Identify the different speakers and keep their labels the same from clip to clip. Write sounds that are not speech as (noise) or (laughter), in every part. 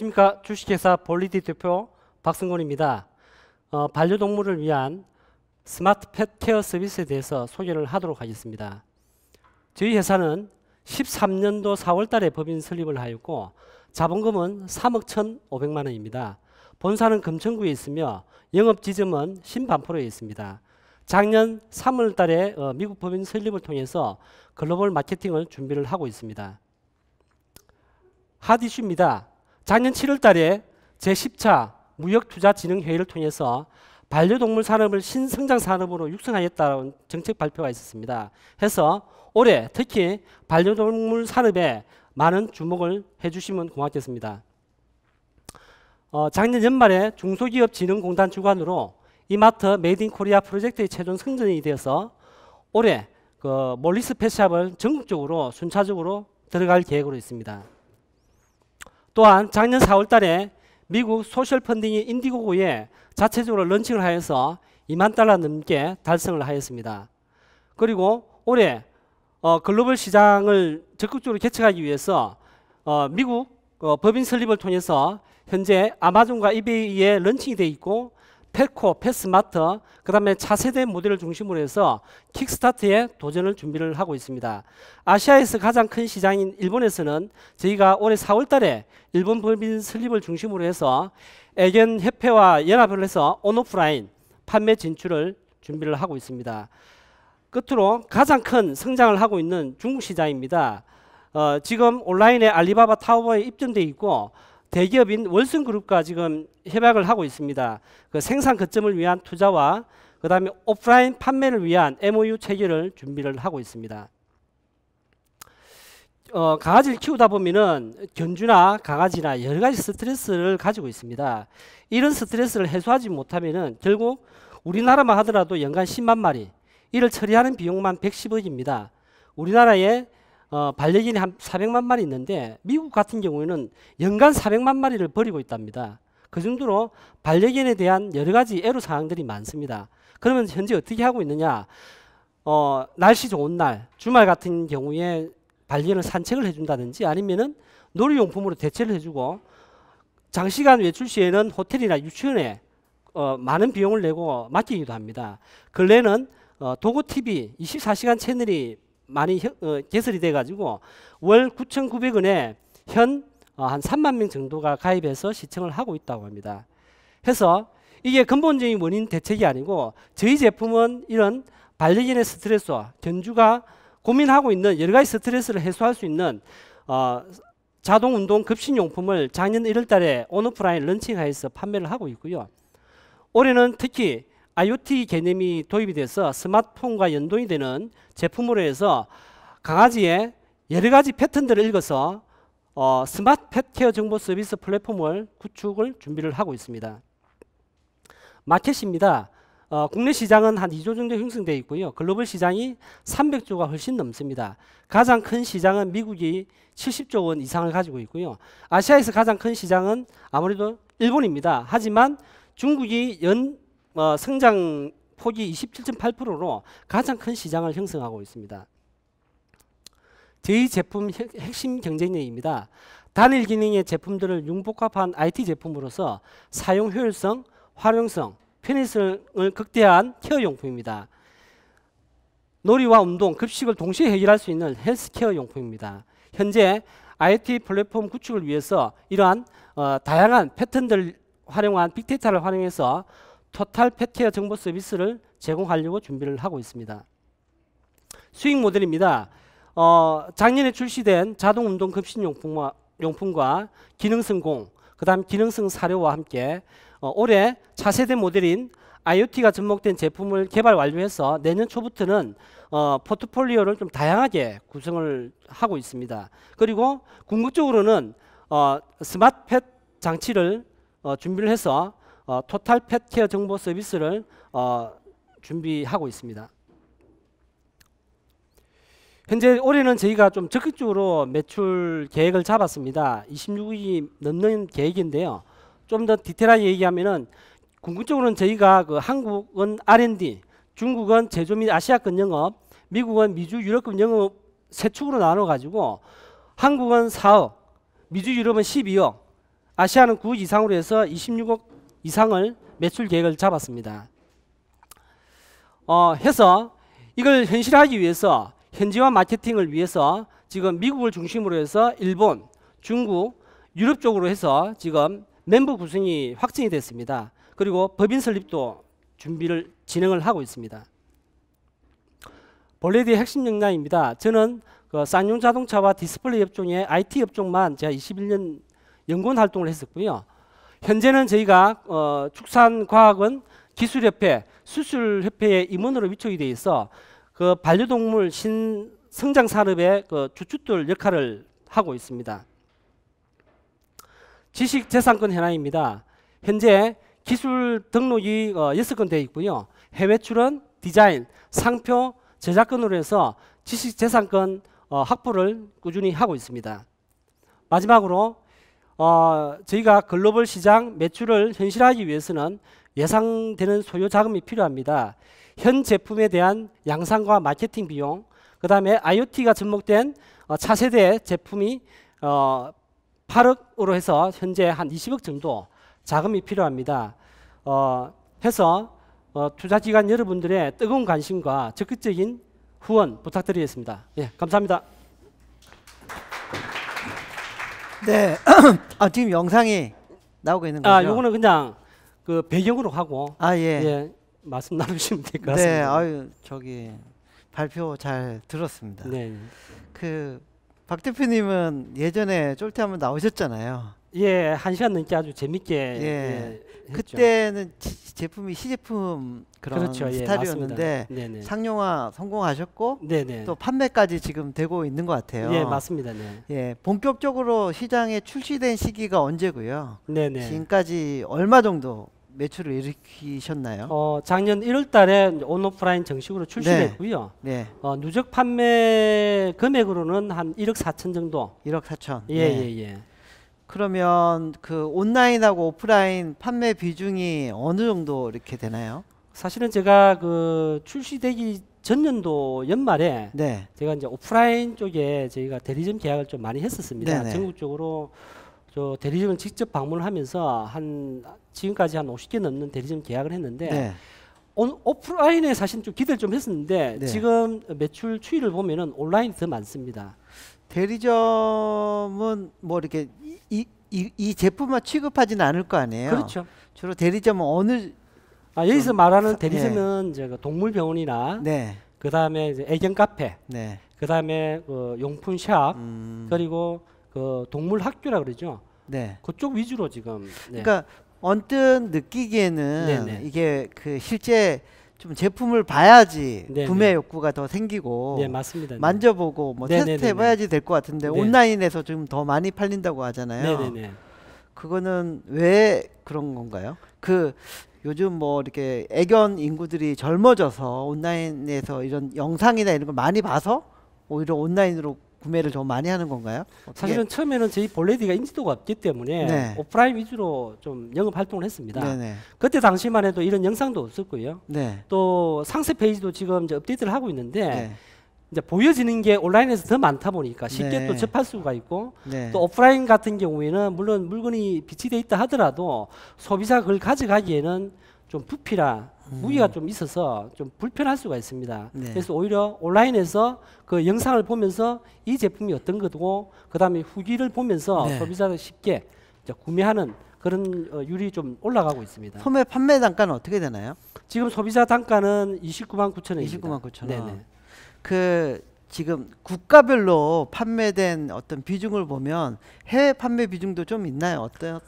Speaker 1: 안녕하십니까 주식회사 볼리디 대표 박승곤입니다. 어, 반려동물을 위한 스마트 펫케어 서비스에 대해서 소개를 하도록 하겠습니다. 저희 회사는 13년도 4월달에 법인 설립을 하였고 자본금은 3억 1,500만 원입니다. 본사는 금천구에 있으며 영업지점은 신반포로에 있습니다. 작년 3월달에 어, 미국 법인 설립을 통해서 글로벌 마케팅을 준비를 하고 있습니다. 핫이슈입니다. 작년 7월 달에 제10차 무역투자진흥회의를 통해서 반려동물 산업을 신성장 산업으로 육성하겠다는 정책 발표가 있었습니다. 해서 올해 특히 반려동물 산업에 많은 주목을 해주시면 고맙겠습니다. 어, 작년 연말에 중소기업진흥공단 주관으로 이마트 메이드 인 코리아 프로젝트의 최종 승전이 되어서 올해 그 몰리스 펫샵을 전국적으로 순차적으로 들어갈 계획으로 있습니다. 또한 작년 4월 달에 미국 소셜펀딩이 인디고고에 자체적으로 런칭을 하여서 2만 달러 넘게 달성을 하였습니다. 그리고 올해 어, 글로벌 시장을 적극적으로 개척하기 위해서 어, 미국 어, 법인 설립을 통해서 현재 아마존과 이베이에 런칭이 돼 있고 펠코, 패스마트, 그 다음에 차세대 모델을 중심으로 해서 킥스타트에 도전을 준비를 하고 있습니다. 아시아에서 가장 큰 시장인 일본에서는 저희가 올해 4월 달에 일본 법인 설립을 중심으로 해서 애견 협회와 연합을 해서 온오프라인 판매 진출을 준비를 하고 있습니다. 끝으로 가장 큰 성장을 하고 있는 중국 시장입니다. 어, 지금 온라인에 알리바바 타워에 입점되어 있고 대기업인 월승그룹과 지금 협약을 하고 있습니다. 그 생산 거점을 위한 투자와 그 다음에 오프라인 판매를 위한 MOU 체결을 준비를 하고 있습니다. 어, 강아지를 키우다 보면은 견주나 강아지나 여러 가지 스트레스를 가지고 있습니다. 이런 스트레스를 해소하지 못하면은 결국 우리나라만 하더라도 연간 10만 마리 이를 처리하는 비용만 110억입니다. 우리나라의 어, 반려견이 한 400만 마리 있는데 미국 같은 경우에는 연간 400만 마리를 버리고 있답니다. 그 정도로 반려견에 대한 여러 가지 애로 사항들이 많습니다. 그러면 현재 어떻게 하고 있느냐? 어, 날씨 좋은 날, 주말 같은 경우에 반려견을 산책을 해준다든지 아니면은 놀이용품으로 대체를 해주고 장시간 외출 시에는 호텔이나 유치원에 어, 많은 비용을 내고 맡기기도 합니다. 근래는 어, 도구 TV 24시간 채널이 많이 어, 개설이 돼가지고 월 9,900원에 현한 어, 3만 명 정도가 가입해서 시청을 하고 있다고 합니다. 해서 이게 근본적인 원인 대책이 아니고 저희 제품은 이런 반려견의 스트레스와 견주가 고민하고 있는 여러 가지 스트레스를 해소할 수 있는 어, 자동 운동 급식 용품을 작년 1월 달에 온오프라인 런칭하여서 판매를 하고 있고요. 올해는 특히 IoT 개념이 도입이 돼서 스마트폰과 연동이 되는 제품으로 해서 강아지의 여러 가지 패턴들을 읽어서 어, 스마트 펫케어 정보 서비스 플랫폼을 구축을 준비를 하고 있습니다. 마켓입니다. 어, 국내 시장은 한 2조 정도 형성되어 있고요. 글로벌 시장이 300조가 훨씬 넘습니다. 가장 큰 시장은 미국이 70조 원 이상을 가지고 있고요. 아시아에서 가장 큰 시장은 아무래도 일본입니다. 하지만 중국이 연 어, 성장 폭이 27.8%로 가장 큰 시장을 형성하고 있습니다. 저희 제품 핵심 경쟁력입니다. 단일 기능의 제품들을 융복합한 IT 제품으로서 사용 효율성, 활용성, 편의성을 극대화한 케어 용품입니다. 놀이와 운동, 급식을 동시에 해결할 수 있는 헬스케어 용품입니다. 현재 IT 플랫폼 구축을 위해서 이러한 어, 다양한 패턴들을 활용한 빅데이터를 활용해서 토탈 펫케어 정보 서비스를 제공하려고 준비를 하고 있습니다. 수익 모델입니다. 어, 작년에 출시된 자동 운동 급식 용품과, 용품과 기능성 공, 그 다음 기능성 사료와 함께 어, 올해 차세대 모델인 IoT가 접목된 제품을 개발 완료해서 내년 초부터는 어, 포트폴리오를 좀 다양하게 구성을 하고 있습니다. 그리고 궁극적으로는 어, 스마트펫 장치를 어, 준비를 해서 어, 토탈 펫케어 정보 서비스를 어, 준비하고 있습니다. 현재 올해는 저희가 좀 적극적으로 매출 계획을 잡았습니다. 26억이 넘는 계획인데요. 좀 더 디테일하게 얘기하면은 궁극적으로는 저희가 그 한국은 R&D, 중국은 제조 및 아시아권 영업, 미국은 미주 유럽권 영업 세 축으로 나눠 가지고 한국은 4억, 미주 유럽은 12억, 아시아는 9 이상으로 해서 26억 이상을 매출 계획을 잡았습니다. 어, 해서 이걸 현실화하기 위해서 현지화 마케팅을 위해서 지금 미국을 중심으로 해서 일본, 중국, 유럽 쪽으로 해서 지금 멤버 구성이 확정이 됐습니다. 그리고 법인 설립도 준비를 진행을 하고 있습니다. 볼레드의 핵심 역량입니다. 저는 그 쌍용 자동차와 디스플레이 업종의 IT 업종만 제가 21년 연구원 활동을 했었고요. 현재는 저희가 어, 축산과학은 기술협회 수술협회의 임원으로 위촉이 되어 있어 그 반려동물 신 성장 산업의 그 주춧돌 역할을 하고 있습니다. 지식재산권 현황입니다. 현재 기술 등록이 어, 6건 되어 있고요. 해외 출원, 디자인, 상표, 제작권으로 해서 지식재산권 어, 확보를 꾸준히 하고 있습니다. 마지막으로 어, 저희가 글로벌 시장 매출을 현실화하기 위해서는 예상되는 소요 자금이 필요합니다. 현 제품에 대한 양산과 마케팅 비용, 그 다음에 IoT가 접목된 어, 차세대 제품이 어, 8억으로 해서 현재 한 20억 정도 자금이 필요합니다. 어, 해서 어, 투자기관 여러분들의 뜨거운 관심과 적극적인 후원 부탁드리겠습니다. 예, 감사합니다.
Speaker 2: 네. (clears throat) 아 지금 영상이 나오고 있는 아, 거죠? 아, 요거는
Speaker 1: 그냥 그 배경으로 하고 아 예. 예
Speaker 2: 말씀 나누시면 될것 네, 같습니다. 네. 아유 저기 발표 잘 들었습니다. 네. 그 박 대표님은 예전에 쫄테 한번 나오셨잖아요. 예, 한 시간 넘게 아주 재밌게 예. 예, 그때는 치, 제품이 시제품 그런 그렇죠. 예, 스타일이었는데 예, 상용화 성공하셨고 네네. 또 판매까지 지금 되고 있는 것 같아요. 예, 맞습니다. 네. 예, 본격적으로 시장에 출시된 시기가 언제고요? 네네. 지금까지 얼마 정도 매출을 일으키셨나요? 어, 작년 1월달에 온오프라인 정식으로 출시됐고요. 네. 네. 어, 누적 판매 금액으로는 한 1억 4천 정도. 1억 4천. 예, 네. 예, 예. 그러면 그 온라인하고 오프라인 판매 비중이 어느 정도 이렇게 되나요? 사실은 제가 그 출시되기 전년도
Speaker 1: 연말에 네. 제가 이제 오프라인 쪽에 저희가 대리점 계약을 좀 많이 했었습니다. 네네. 전국적으로 저 대리점을 직접 방문하면서 한 지금까지 한 50개 넘는 대리점 계약을 했는데 네. 온, 오프라인에 사실 좀 기대를 좀 했었는데 네. 지금
Speaker 2: 매출 추이를 보면은 온라인이 더 많습니다. 대리점은 뭐 이렇게 이, 이, 이 제품만 취급하지는 않을 거 아니에요. 그렇죠. 주로 대리점은 어느 아, 여기서 말하는 네. 대리점은 네. 그 동물병원이나 네.
Speaker 1: 그다음에 애견 카페, 네. 그다음에 그 용품 샵, 음. 그리고 그 동물
Speaker 2: 학교라 그러죠. 네.
Speaker 1: 그쪽 위주로 지금. 네. 그러니까
Speaker 2: 언뜻 느끼기에는 네네. 네. 이게 그 실제 좀 제품을 봐야지 네네. 구매 네. 욕구가 더 생기고 네, 맞습니다. 네. 만져보고 뭐 네, 테스트 해봐야지 될 것 같은데 네네. 온라인에서 좀 더 많이 팔린다고 하잖아요. 네네네. 그거는 왜 그런 건가요? 그 요즘 뭐 이렇게 애견 인구들이 젊어져서 온라인에서 이런 영상이나 이런 걸 많이 봐서 오히려 온라인으로 구매를 좀 많이 하는 건가요? 사실은 처음에는 저희
Speaker 1: 볼레디가 인지도가 없기 때문에 네. 오프라인 위주로 좀 영업 활동을 했습니다. 네네. 그때 당시만 해도 이런 영상도 없었고요. 네. 또 상세 페이지도 지금 이제 업데이트를 하고 있는데 네. 이제 보여지는 게 온라인에서 더 많다 보니까 쉽게 네. 또 접할 수가 있고 네. 또 오프라인 같은 경우에는 물론 물건이 비치되어 있다 하더라도 소비자가 그걸 가져가기에는 좀 부피라 무기가좀 음. 있어서 좀 불편할 수가 있습니다. 네. 그래서 오히려 온라인에서 그 영상을 보면서 이 제품이 어떤 거고 그다음에 후기를 보면서 네. 소비자가 쉽게 구매하는 그런 어, 율이 좀 올라가고 있습니다. 소매
Speaker 2: 판매 단가는 어떻게 되나요? 지금 소비자 단가는 29만 9천 원. 29만 9천 원. 네네. 그 지금 국가별로 판매된 어떤 비중을 보면 해외 판매 비중도 좀 있나요? 어때요?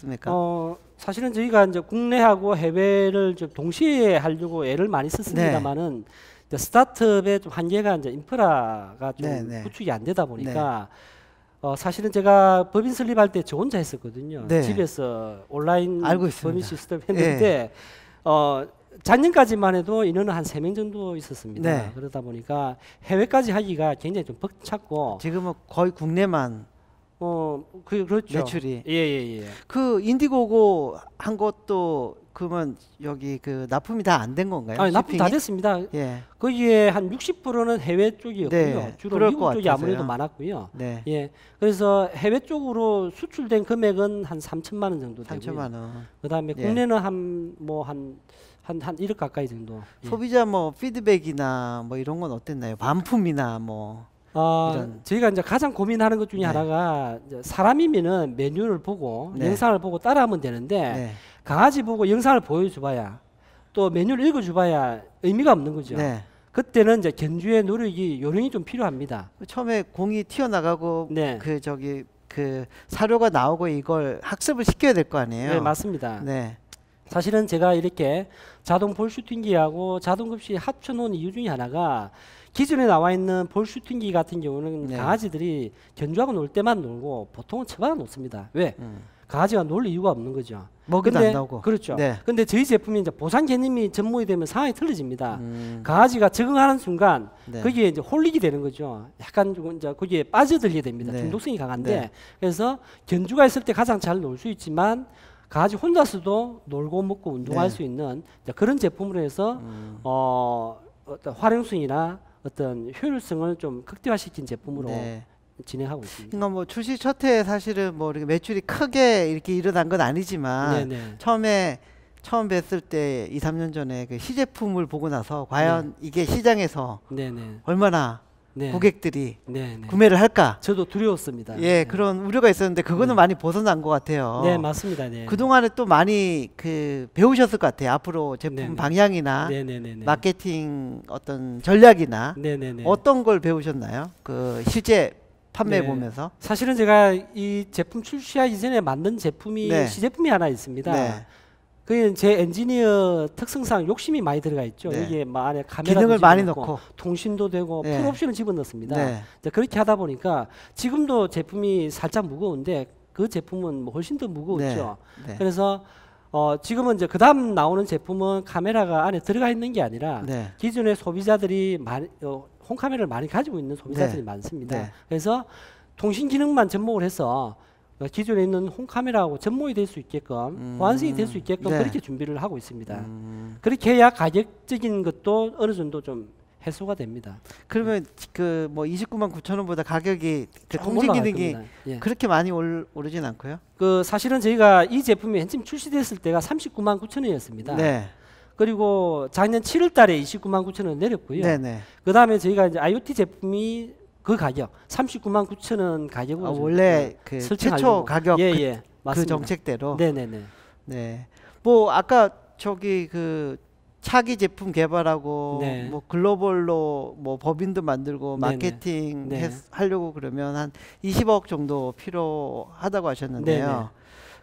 Speaker 2: 않습니까? 어, 사실은 저희가 이제 국내하고
Speaker 1: 해외를 좀 동시에 하려고 애를 많이 썼습니다만은 네. 스타트업의 좀 한계가 이제 인프라가 좀 네네. 네. 구축이 안 되다 보니까 네. 어, 사실은 제가 법인 설립할 때 저 혼자 했었거든요. 네. 집에서 온라인 법인 시스템 했는데 어, 작년까지만 해도 인원은 한세 명 정도 있었습니다. 네. 그러다 보니까
Speaker 2: 해외까지 하기가 굉장히 좀 벅찼고 지금은 거의 국내만 어, 그 그렇죠. 매출이. 예, 예, 예. 그 인디고고 한 것도 그러면 여기 그 납품이 다 안 된 건가요? 아니, 납품 다 됐습니다. 예. 거기에 그 한 60%는
Speaker 1: 해외 쪽이었고요. 네, 주로 미국 쪽이 같아서요. 아무래도 많았고요. 네. 예. 그래서 해외 쪽으로 수출된 금액은 한 3천만 원 정도 되고요. 3천만 원. 그다음에 예. 국내는 한 뭐 한 한 한 1억 뭐 가까이 정도. 예.
Speaker 2: 소비자 뭐 피드백이나 뭐 이런 건 어땠나요? 반품이나 뭐 어, 저희가 이제 가장 고민하는 것 중에 네. 하나가
Speaker 1: 사람이면은 메뉴를 보고 네. 영상을 보고 따라하면 되는데 네. 강아지 보고 영상을 보여줘봐야 또 메뉴를 읽어줘봐야 의미가 없는 거죠. 네. 그때는 이제 견주의
Speaker 2: 노력이 요령이 좀 필요합니다. 처음에 공이 튀어나가고 네. 그 저기 그 사료가 나오고 이걸 학습을 시켜야 될 거 아니에요. 네 맞습니다. 네. 사실은 제가
Speaker 1: 이렇게 자동 볼 슈팅기하고 자동 급식 합쳐놓은 이유 중에 하나가 기존에 나와 있는 볼 슈팅기 같은 경우는 네. 강아지들이 견주하고 놀 때만 놀고 보통은 처방은 놓습니다. 왜? 음. 강아지가 놀 이유가 없는 거죠. 먹이도 근데, 안 나오고. 그렇죠. 네. 근데 저희 제품이 이제 보상 개념이 전무이 되면 상황이 틀려집니다. 음. 강아지가 적응하는 순간 네. 거기에 이제 홀리게 되는 거죠. 약간 조금 이제 거기에 빠져들게 됩니다. 네. 중독성이 강한데 네. 그래서 견주가 있을 때 가장 잘 놀 수 있지만 강아지 혼자서도 놀고 먹고 운동할 네. 수 있는 그런 제품으로 해서 음. 어, 어떤 활용성이나 어떤 효율성을 좀 극대화시킨 제품으로 네. 진행하고 있습니다.
Speaker 2: 그러니까 뭐 출시 첫해 사실은 뭐 이렇게 매출이 크게 이렇게 일어난 건 아니지만 네네. 네. 처음에 처음 뵀을 때 2, 3년 전에 그 시제품을 보고 나서 과연 네. 이게 시장에서 네네. 네. 얼마나 네. 고객들이 네, 네. 구매를 할까? 저도 두려웠습니다. 예, 네. 그런 우려가 있었는데 그거는 네. 많이 벗어난 것 같아요. 네, 맞습니다. 네. 그 동안에 또 많이 그 배우셨을 것 같아요. 앞으로 제품 방향이나 마케팅 어떤 전략이나 어떤 걸 배우셨나요? 그 실제 판매 보면서 사실은 제가 이
Speaker 1: 제품 출시하기 전에 만든 제품이 시제품이 하나 있습니다. 그게 제 엔지니어 특성상 욕심이 많이 들어가 있죠. 네. 여기에 뭐 안에 카메라 기능을 많이 넣고 통신도 되고 네. 풀옵션을 집어넣습니다. 네. 이제 그렇게 하다 보니까 지금도 제품이 살짝 무거운데 그 제품은 뭐 훨씬 더 무거웠죠. 네. 네. 그래서 어 지금은 이제 그다음 나오는 제품은 카메라가 안에 들어가 있는 게 아니라 네. 기존의 소비자들이 많이 어, 홈 카메라를 많이 가지고 있는 소비자들이 네. 많습니다. 그래서 통신 기능만 접목을 해서 그러니까 기존에 있는 홈카메라하고 전목이될 수 있게끔 음. 호성이될 수 있게끔 네. 그렇게 준비를 하고 있습니다. 음. 그렇게 해야 가격적인 것도 어느 정도 좀 해소가 됩니다. 그러면 그 뭐 29만 9천 원보다 가격이 그 통신 기능이 예. 그렇게 많이 올, 오르진 않고요. 그 사실은 저희가 이 제품이 한참 출시됐을 때가 39만 9천 원이었습니다. 네. 그리고 작년 7월 달에 29만 9천 원 내렸고요. 네네. 그다음에 저희가 이제 IoT 제품이 그 가격 39만 9천 원 가격으로 아, 원래 네, 그 최초 가격 예, 그, 예, 그 정책대로 네네네
Speaker 2: 네뭐 아까 저기 그 차기 제품 개발하고 네. 뭐 글로벌로 뭐 법인도 만들고 마케팅 네 했, 하려고 그러면 한 20억 정도 필요하다고 하셨는데요. 네네.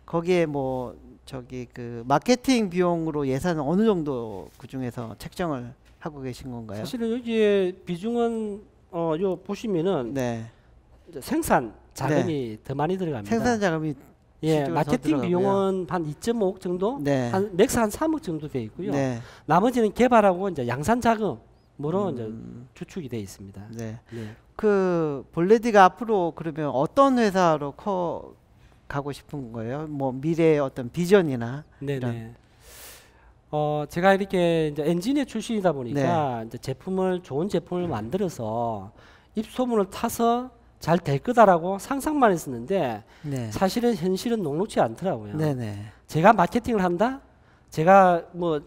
Speaker 2: 거기에 뭐 저기 그 마케팅 비용으로 예산은 어느 정도 그 중에서 책정을 하고 계신 건가요?
Speaker 1: 사실은 여기에 비중은 어, 요 보시면은 네. 생산 자금이 네. 더 많이 들어갑니다. 생산 자금이 예, 마케팅 비용은 한 2.5억 정도, 네. 한 맥스 한 3억 정도 돼 있고요. 네. 나머지는 개발하고 이제 양산 자금으로 음. 이제 주축이 돼
Speaker 2: 있습니다. 네. 네. 그 볼레디가 앞으로 그러면 어떤 회사로 커 가고 싶은 거예요? 뭐 미래의 어떤 비전이나 네네. 이런.
Speaker 1: 어 제가 이렇게 이제 엔지니어 출신이다 보니까 네. 이제 제품을 좋은 제품을 만들어서 입소문을 타서 잘 될 거다라고 상상만 했었는데 네. 사실은 현실은 녹록지 않더라고요. 네네. 네. 제가 마케팅을 한다, 제가 뭐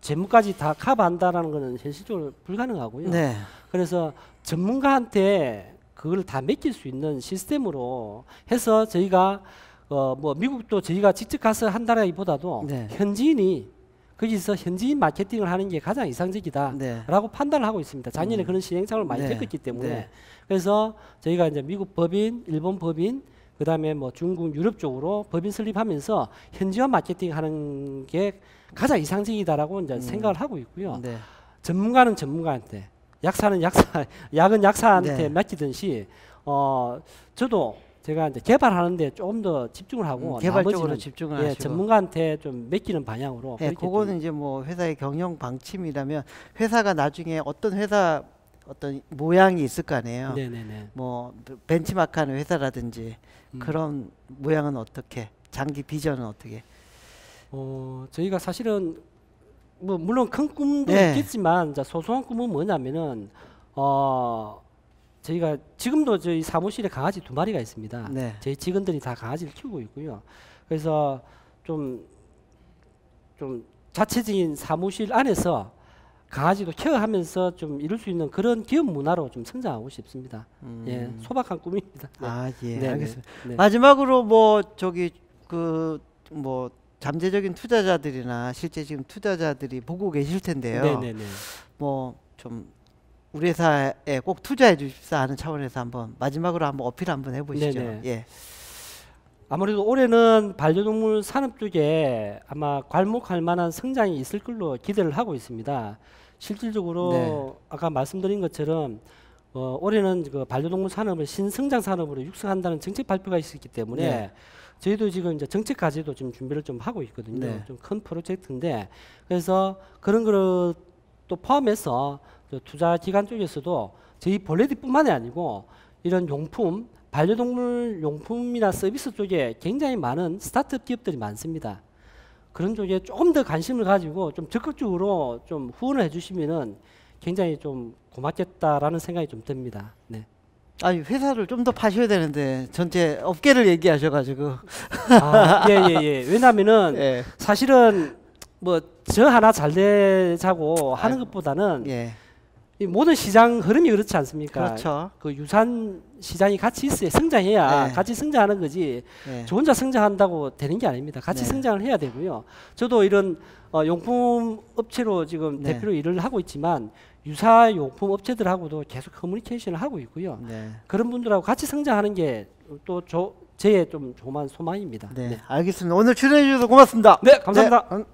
Speaker 1: 재무까지 다 커버한다라는 거는 현실적으로 불가능하고요. 네. 그래서 전문가한테 그걸 다 맡길 수 있는 시스템으로 해서 저희가 어뭐 미국도 저희가 직접 가서 한다라기보다도 네. 현지인이 거기서 현지인 마케팅을 하는 게 가장 이상적이다라고 네. 판단을 하고 있습니다. 작년에 음. 그런 시행착오를 많이 네. 겪었기 때문에 네. 그래서 저희가 이제 미국 법인, 일본 법인 그다음에 뭐 중국 유럽 쪽으로 법인 설립하면서 현지화 마케팅 하는 게 가장 이상적이다라고 이제 음. 생각을 하고 있고요. 네. 전문가는 전문가한테 약사는 약사 (laughs) 약은 약사한테 네. 맡기듯이 어 저도 제가 이제 개발하는데
Speaker 2: 조금 더 집중을 하고 음, 개발적으로 집중을 예, 하시고 전문가한테 좀 맡기는 방향으로 예, 그거는 이제 뭐 회사의 경영 방침이라면 회사가 나중에 어떤 회사 어떤 모양이 있을 거 아니에요. 네네네. 뭐 벤치마크하는 회사라든지 음. 그런 모양은 어떻게 장기 비전은 어떻게? 어 저희가 사실은
Speaker 1: 뭐 물론 큰 꿈도 네. 있겠지만 소소한 꿈은 뭐냐면은 어 저희가 지금도 저희 사무실에 강아지 두 마리가 있습니다. 네. 저희 직원들이 다 강아지를 키우고 있고요. 그래서 좀, 좀 자체적인 사무실 안에서 강아지도 케어하면서 좀 이룰 수 있는 그런 기업
Speaker 2: 문화로 좀 성장하고 싶습니다. 예, 음. 예, 소박한 꿈입니다. 네. 아, 예. 네, 네 알겠습니다. 네 마지막으로 뭐 저기 그 뭐 잠재적인 투자자들이나 실제 지금 투자자들이 보고 계실 텐데요. 네네네. 뭐좀 우리 회사에 꼭 투자해 주십사 하는 차원에서 한번 마지막으로 한번 어필 한번 해보시죠. 네네. 예.
Speaker 1: 아무래도 올해는 반려동물 산업 쪽에 아마 괄목할 만한 성장이 있을 걸로 기대를 하고 있습니다. 실질적으로 네. 아까 말씀드린 것처럼 어, 올해는 그 반려동물 산업을 신성장 산업으로 육성한다는 정책 발표가 있었기 때문에 네. 저희도 지금 이제 정책까지도 지금 준비를 좀 하고 있거든요. 네. 좀큰 프로젝트인데 그래서 그런 거를 또 포함해서 투자 기관 쪽에서도 저희 벌레들뿐만이 아니고 이런 용품, 반려동물 용품이나 서비스 쪽에 굉장히 많은 스타트업 기업들이 많습니다. 그런 쪽에 조금 더 관심을 가지고 좀 적극적으로 좀 후원을 해주시면은 굉장히 좀 고맙겠다라는
Speaker 2: 생각이 좀 듭니다. 네. 아니 회사를 좀 더 파셔야 되는데 전체 업계를 얘기하셔가지고 아예 예예 예, 예. 왜냐면은 예. 사실은 뭐
Speaker 1: 저 하나 잘 되자고 하는 아 것보다는 예. 이 모든 시장 흐름이 그렇지 않습니까? 그렇죠. 그 유산 시장이 같이 있어야 성장해야 네. 같이 성장하는 거지. 네. 저 혼자 성장한다고 되는 게 아닙니다. 같이 네. 성장을 해야 되고요. 저도 이런 어, 용품 업체로 지금 네. 대표로 일을 하고 있지만 유사 용품 업체들하고도 계속 커뮤니케이션을 하고 있고요. 네. 그런 분들하고 같이 성장하는 게 또 저. 제좀 조만 소망입니다. 네. 네,
Speaker 2: 알겠습니다. 오늘 출연해 주셔서 고맙습니다. 네, 감사합니다.